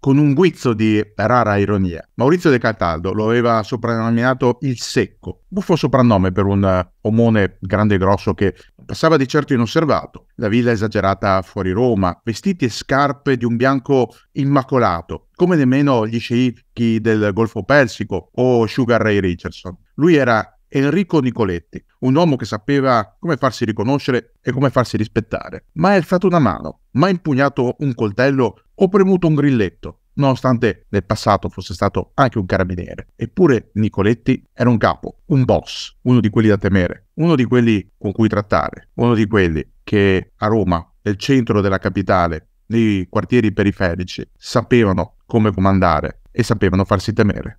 con un guizzo di rara ironia. Maurizio De Cataldo lo aveva soprannominato il secco, buffo soprannome per un eh, omone grande e grosso che passava di certo inosservato. La villa esagerata fuori Roma, vestiti e scarpe di un bianco immacolato, come nemmeno gli sceicchi del Golfo Persico o Sugar Ray Richardson. Lui era Enrico Nicoletti, un uomo che sapeva come farsi riconoscere e come farsi rispettare. Ma ha alzato una mano, mai impugnato un coltello o premuto un grilletto, nonostante nel passato fosse stato anche un carabiniere. Eppure Nicoletti era un capo, un boss, uno di quelli da temere, uno di quelli con cui trattare, uno di quelli che a Roma, nel centro della capitale, nei quartieri periferici, sapevano come comandare e sapevano farsi temere.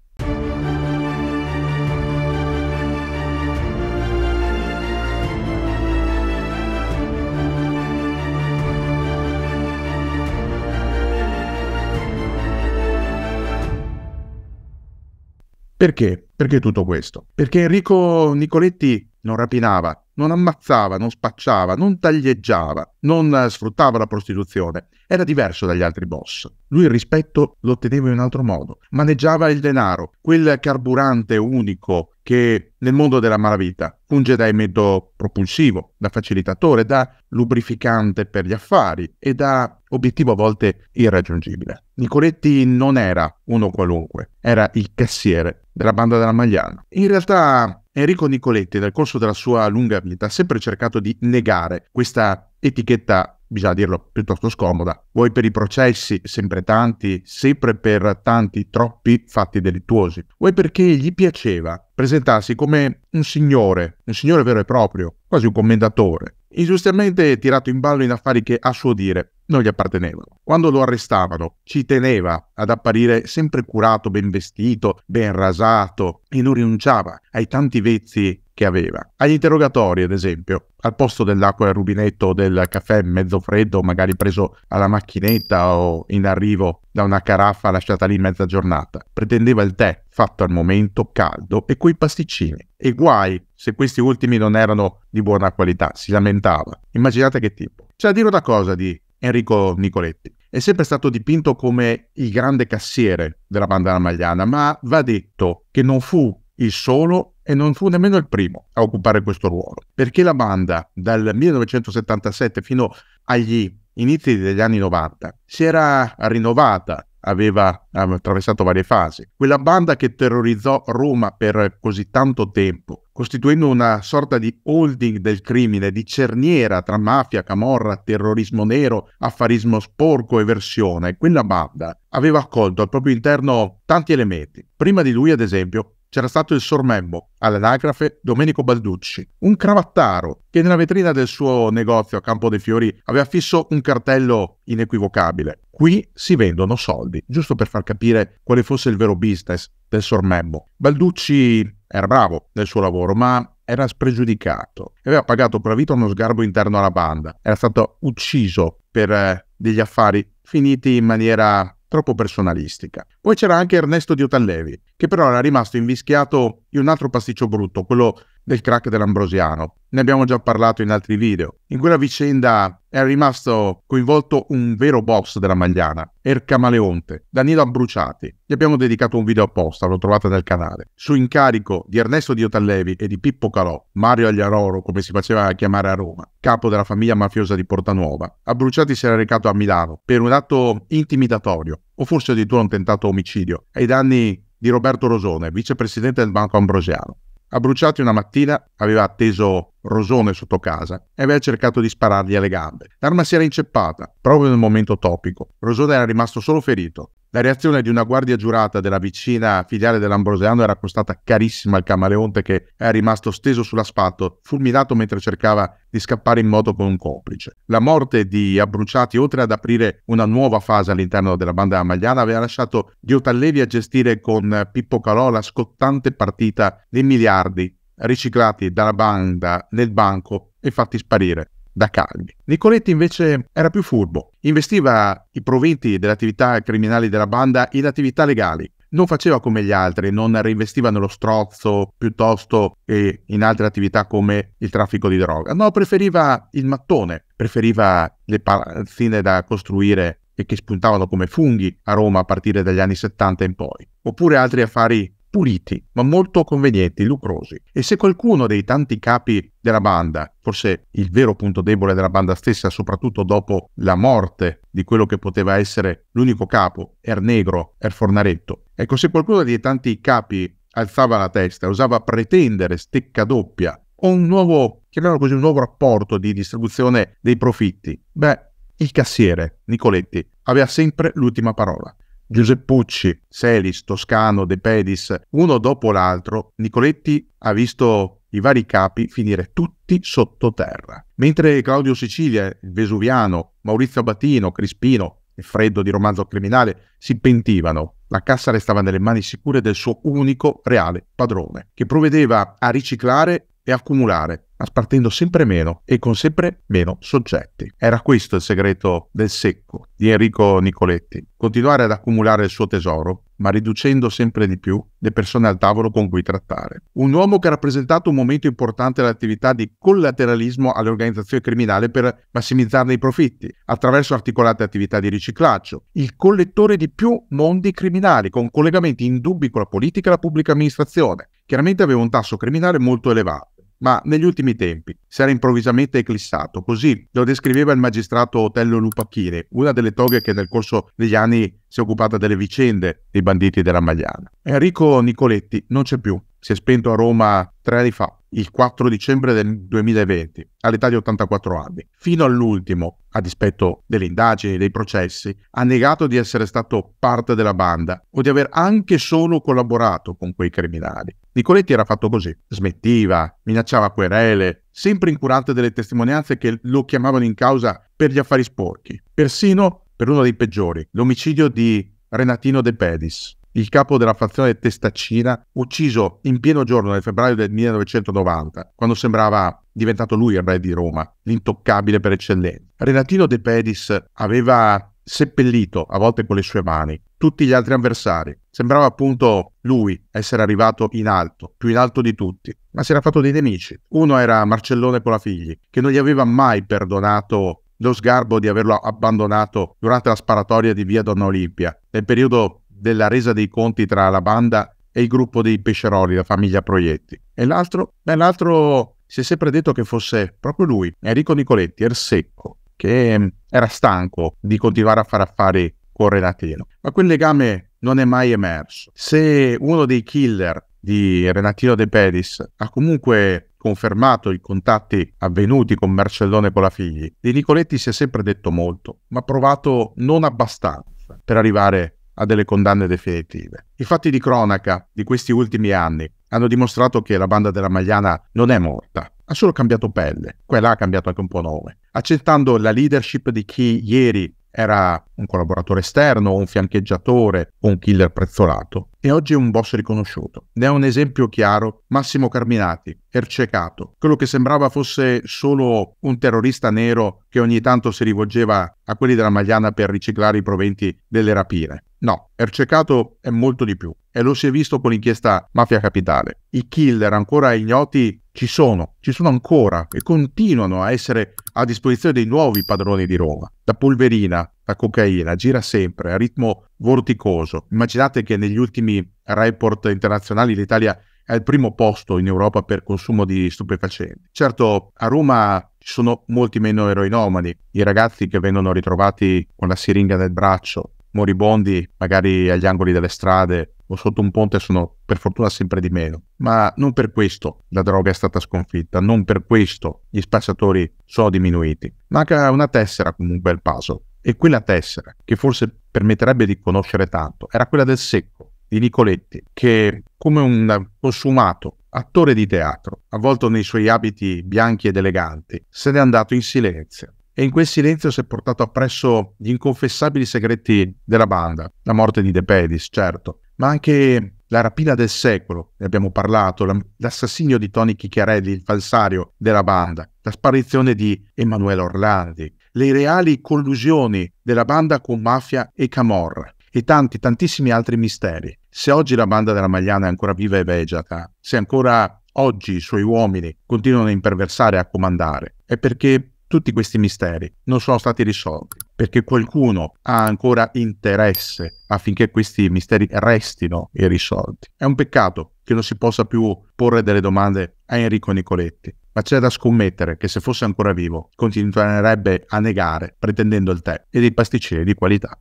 Perché? Perché tutto questo? Perché Enrico Nicoletti non rapinava, non ammazzava, non spacciava, non taglieggiava, non eh, sfruttava la prostituzione. Era diverso dagli altri boss. Lui il rispetto lo otteneva in un altro modo. Maneggiava il denaro, quel carburante unico che nel mondo della malavita funge da emendo propulsivo, da facilitatore, da lubrificante per gli affari e da obiettivo a volte irraggiungibile. Nicoletti non era uno qualunque, era il cassiere della banda della Magliana. In realtà Enrico Nicoletti, nel corso della sua lunga vita, ha sempre cercato di negare questa etichetta bisogna dirlo, piuttosto scomoda. Vuoi per i processi, sempre tanti, sempre per tanti, troppi fatti delittuosi. Vuoi perché gli piaceva presentarsi come un signore, un signore vero e proprio, quasi un commendatore, ingiustamente tirato in ballo in affari che a suo dire non gli appartenevano. Quando lo arrestavano ci teneva ad apparire sempre curato, ben vestito, ben rasato e non rinunciava ai tanti vezzi che aveva. Agli interrogatori, ad esempio, al posto dell'acqua al rubinetto o del caffè mezzo freddo, magari preso alla macchinetta o in arrivo da una caraffa lasciata lì mezza giornata, pretendeva il tè fatto al momento caldo e quei pasticcini. E guai se questi ultimi non erano di buona qualità, si lamentava. Immaginate che tipo. C'è da dire una cosa di Enrico Nicoletti è sempre stato dipinto come il grande cassiere della bandana magliana, ma va detto che non fu il solo e non fu nemmeno il primo a occupare questo ruolo, perché la banda dal 1977 fino agli inizi degli anni 90 si era rinnovata, aveva attraversato varie fasi. Quella banda che terrorizzò Roma per così tanto tempo, costituendo una sorta di holding del crimine, di cerniera tra mafia, camorra, terrorismo nero, affarismo sporco e versione, quella banda aveva accolto al proprio interno tanti elementi. Prima di lui, ad esempio, c'era stato il sormembo all'anagrafe Domenico Balducci, un cravattaro che nella vetrina del suo negozio a Campo dei Fiori aveva fisso un cartello inequivocabile. Qui si vendono soldi, giusto per far capire quale fosse il vero business del sormembo. Balducci era bravo nel suo lavoro, ma era spregiudicato e aveva pagato la vita uno sgarbo interno alla banda. Era stato ucciso per eh, degli affari finiti in maniera troppo personalistica. Poi c'era anche Ernesto Diotallevi, che però era rimasto invischiato in un altro pasticcio brutto, quello del crack dell'Ambrosiano. Ne abbiamo già parlato in altri video. In quella vicenda è rimasto coinvolto un vero boss della Magliana, Ercamaleonte, Danilo Abbruciati. Gli abbiamo dedicato un video apposta, lo trovate nel canale. Su incarico di Ernesto Diotallevi e di Pippo Calò, Mario Agliaroro, come si faceva chiamare a Roma, capo della famiglia mafiosa di Portanuova, Abbruciati si era recato a Milano per un atto intimidatorio, o forse addirittura un tentato omicidio, ai danni di Roberto Rosone, vicepresidente del Banco Ambrosiano. Abbruciati una mattina, aveva atteso Rosone sotto casa e aveva cercato di sparargli alle gambe. L'arma si era inceppata, proprio nel momento topico. Rosone era rimasto solo ferito. La reazione di una guardia giurata della vicina filiale dell'Ambrosiano era costata carissima al camaleonte che era rimasto steso sull'asfalto, fulminato mentre cercava di scappare in moto con un complice. La morte di Abbruciati, oltre ad aprire una nuova fase all'interno della banda magliana, aveva lasciato Diotallevi a gestire con Pippo Calò la scottante partita dei miliardi riciclati dalla banda nel banco e fatti sparire da Calvi. Nicoletti invece era più furbo, investiva i proventi delle attività criminali della banda in attività legali. Non faceva come gli altri, non reinvestiva nello strozzo piuttosto che in altre attività come il traffico di droga. No, preferiva il mattone, preferiva le palazzine da costruire e che spuntavano come funghi a Roma a partire dagli anni 70 in poi, oppure altri affari puliti, ma molto convenienti, lucrosi. E se qualcuno dei tanti capi della banda, forse il vero punto debole della banda stessa, soprattutto dopo la morte di quello che poteva essere l'unico capo, Er Negro, Er Fornaretto, ecco, se qualcuno dei tanti capi alzava la testa, e osava pretendere stecca doppia o un nuovo, chiamiamolo così, un nuovo rapporto di distribuzione dei profitti, beh, il cassiere, Nicoletti, aveva sempre l'ultima parola. Giuseppucci, Selis, Toscano, De Pedis, uno dopo l'altro, Nicoletti ha visto i vari capi finire tutti sottoterra. Mentre Claudio Sicilia, il Vesuviano, Maurizio Abatino, Crispino, e Freddo di romanzo criminale si pentivano. La cassa restava nelle mani sicure del suo unico reale padrone, che provvedeva a riciclare e accumulare, ma spartendo sempre meno e con sempre meno soggetti. Era questo il segreto del secco di Enrico Nicoletti, continuare ad accumulare il suo tesoro, ma riducendo sempre di più le persone al tavolo con cui trattare. Un uomo che ha rappresentato un momento importante dell'attività di collateralismo alle organizzazioni criminali per massimizzarne i profitti, attraverso articolate attività di riciclaggio, il collettore di più mondi criminali, con collegamenti indubbi con la politica e la pubblica amministrazione. Chiaramente aveva un tasso criminale molto elevato ma negli ultimi tempi si era improvvisamente eclissato. Così lo descriveva il magistrato Otello Lupacchini, una delle toghe che nel corso degli anni si è occupata delle vicende dei banditi della Magliana. Enrico Nicoletti non c'è più, si è spento a Roma tre anni fa, il 4 dicembre del 2020, all'età di 84 anni. Fino all'ultimo, a dispetto delle indagini dei processi, ha negato di essere stato parte della banda o di aver anche solo collaborato con quei criminali. Nicoletti era fatto così, smettiva, minacciava querele, sempre incurante delle testimonianze che lo chiamavano in causa per gli affari sporchi, persino per uno dei peggiori, l'omicidio di Renatino De Pedis, il capo della fazione Testaccina, ucciso in pieno giorno nel febbraio del 1990, quando sembrava diventato lui il re di Roma, l'intoccabile per eccellenza. Renatino De Pedis aveva seppellito, a volte con le sue mani, tutti gli altri avversari. Sembrava appunto lui essere arrivato in alto, più in alto di tutti, ma si era fatto dei nemici. Uno era Marcellone Polafigli, che non gli aveva mai perdonato lo sgarbo di averlo abbandonato durante la sparatoria di via Donna Olimpia, nel periodo della resa dei conti tra la banda e il gruppo dei Pesceroli, la famiglia Proietti. E l'altro, beh, l'altro si è sempre detto che fosse proprio lui, Enrico Nicoletti, Ersecco, che mm, era stanco di continuare a fare affari con Renatino. Ma quel legame non è mai emerso. Se uno dei killer di Renatino De Pedis ha comunque confermato i contatti avvenuti con Marcellone e figli, di Nicoletti si è sempre detto molto, ma provato non abbastanza per arrivare a delle condanne definitive. I fatti di cronaca di questi ultimi anni hanno dimostrato che la banda della Magliana non è morta, ha solo cambiato pelle, quella ha cambiato anche un po' nome, accettando la leadership di chi ieri era un collaboratore esterno, un fiancheggiatore un killer prezzolato e oggi è un boss riconosciuto. Ne è un esempio chiaro Massimo Carminati, ercecato, quello che sembrava fosse solo un terrorista nero che ogni tanto si rivolgeva a quelli della Magliana per riciclare i proventi delle rapine. No, Ercecato è molto di più e lo si è visto con l'inchiesta Mafia Capitale. I killer ancora ignoti ci sono, ci sono ancora e continuano a essere a disposizione dei nuovi padroni di Roma. La polverina, la cocaina gira sempre a ritmo vorticoso. Immaginate che negli ultimi report internazionali l'Italia è al primo posto in Europa per consumo di stupefacenti. Certo, a Roma ci sono molti meno eroinomani, i ragazzi che vengono ritrovati con la siringa nel braccio, moribondi magari agli angoli delle strade o sotto un ponte sono per fortuna sempre di meno, ma non per questo la droga è stata sconfitta, non per questo gli spacciatori sono diminuiti. Manca una tessera comunque al puzzle e quella tessera che forse permetterebbe di conoscere tanto era quella del secco di Nicoletti che come un consumato attore di teatro, avvolto nei suoi abiti bianchi ed eleganti, se n'è andato in silenzio e in quel silenzio si è portato appresso gli inconfessabili segreti della banda, la morte di De Pedis, certo, ma anche la rapina del secolo, ne abbiamo parlato, l'assassinio di Tony Chicchiarelli, il falsario della banda, la sparizione di Emanuele Orlandi, le reali collusioni della banda con mafia e camorra e tanti, tantissimi altri misteri. Se oggi la banda della Magliana è ancora viva e vegeta, se ancora oggi i suoi uomini continuano a imperversare e a comandare, è perché tutti questi misteri non sono stati risolti perché qualcuno ha ancora interesse affinché questi misteri restino irrisolti. È un peccato che non si possa più porre delle domande a Enrico Nicoletti, ma c'è da scommettere che se fosse ancora vivo continuerebbe a negare pretendendo il tè e dei pasticcini di qualità.